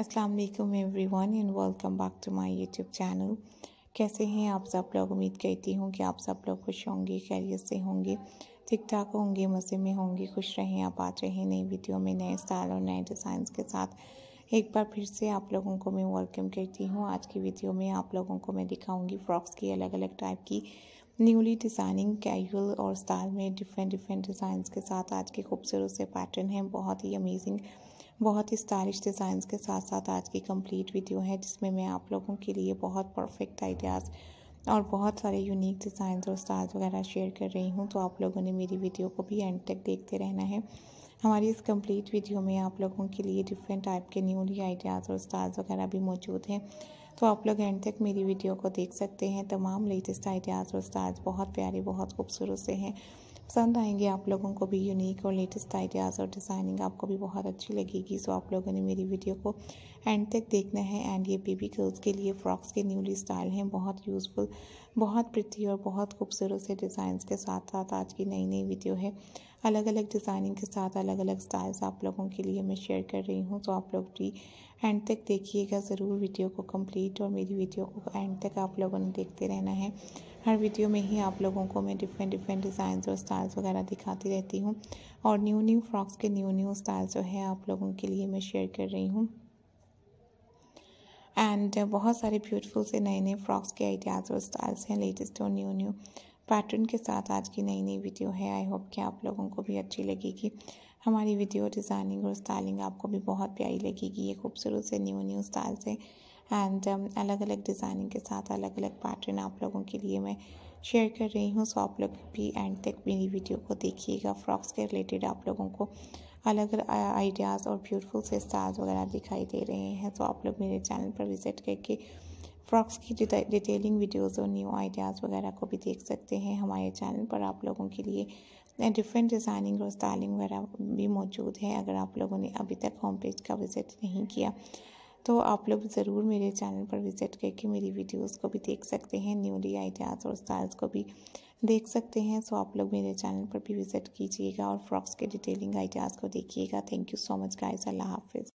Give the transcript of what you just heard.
अस्सलाम वालेकुम everyone and welcome back to my YouTube channel कैसे हैं आप सब लोग उम्मीद करती हूँ कि आप सब लोग खुश होंगे खैरियत से होंगे ठीक ठाक होंगे मज़े में होंगे खुश रहें आप आ रहे नई वीडियो में नए स्टाइल और नए डिज़ाइन के साथ एक बार फिर से आप लोगों को मैं वेलकम करती हूँ आज की वीडियो में आप लोगों को मैं दिखाऊँगी फ्रॉक्स की अलग अलग टाइप की न्यूली डिज़ाइनिंग कैजुअल और स्टाइल में डिफरेंट डिफरेंट डिज़ाइन के साथ आज के खूबसूरत से पैटर्न हैं बहुत ही अमेजिंग बहुत ही स्टाइलिश डिज़ाइन के साथ साथ आज की कंप्लीट वीडियो है जिसमें मैं आप लोगों के लिए बहुत परफेक्ट आइडियाज़ और बहुत सारे यूनिक डिज़ाइन और स्टार्स वगैरह शेयर कर रही हूँ तो आप लोगों ने मेरी वीडियो को भी एंड तक देखते रहना है हमारी इस कंप्लीट वीडियो में आप लोगों के लिए डिफरेंट टाइप के न्यूली आइडियाज़ और स्टार्स वगैरह भी मौजूद हैं तो आप लोग एंड तक मेरी वीडियो को देख सकते हैं तमाम लेटेस्ट आइडियाज़ और स्टाइल्स बहुत प्यारे बहुत खूबसूरत से हैं पसंद आएंगे आप लोगों को भी यूनिक और लेटेस्ट आइडियाज़ और डिज़ाइनिंग आपको भी बहुत अच्छी लगेगी सो आप लोगों ने मेरी वीडियो को एंड तक देखना है एंड ये बेबी गर्ल्स के लिए फ्रॉक्स के न्यूली स्टाइल हैं बहुत यूज़फुल बहुत प्रिटी और बहुत खूबसूरत से डिज़ाइन के साथ साथ आज की नई नई वीडियो है अलग अलग डिज़ाइनिंग के साथ अलग अलग स्टाइल्स आप लोगों के लिए मैं शेयर कर रही हूँ तो आप लोग भी एंड तक देखिएगा ज़रूर वीडियो को कंप्लीट और मेरी वीडियो को एंड तक आप लोगों ने देखते रहना है हर वीडियो में ही आप लोगों को मैं डिफरेंट डिफरेंट डिज़ाइन और स्टाइल्स वगैरह दिखाती रहती हूँ और न्यू न्यू फ्रॉक्स के न्यू न्यू स्टाइल्स जो है आप लोगों के लिए मैं शेयर कर रही हूँ एंड बहुत सारे ब्यूटीफुल से नए नए फ्रॉक्स के आइडियाज़ और स्टाइल्स हैं लेटेस्ट और न्यू न्यू पैटर्न के साथ आज की नई नई वीडियो है आई होप कि आप लोगों को भी अच्छी लगेगी हमारी वीडियो डिज़ाइनिंग और स्टाइलिंग आपको भी बहुत प्यारी लगेगी ये खूबसूरत से न्यू न्यू स्टाइल से एंड अलग अलग डिज़ाइनिंग के साथ अलग अलग पैटर्न आप लोगों के लिए मैं शेयर कर रही हूँ सो आप लोग भी एंड तक मेरी वीडियो को देखिएगा फ्रॉक्स के रिलेटेड आप लोगों को अलग अलग आइडियाज़ और ब्यूटीफुल से स्टार्स वगैरह दिखाई दे रहे हैं तो आप लोग मेरे चैनल पर विज़िट करके फ्रॉक्स की डिटेलिंग वीडियोस और न्यू आइडियाज़ वगैरह को भी देख सकते हैं हमारे चैनल पर आप लोगों के लिए डिफरेंट डिज़ाइनिंग और स्टाइलिंग वगैरह भी मौजूद है अगर आप लोगों ने अभी तक होम पेज का विज़िट नहीं किया तो आप लोग ज़रूर मेरे चैनल पर विज़िट करके मेरी वीडियोस को भी देख सकते हैं न्यूली आइडियाज़ और स्टाइल्स को भी देख सकते हैं सो आप लोग मेरे चैनल पर भी विज़िट कीजिएगा और फ्रॉक्स के डिटेलिंग आइडियाज़ को देखिएगा thank you so much guys Allah हाफिज़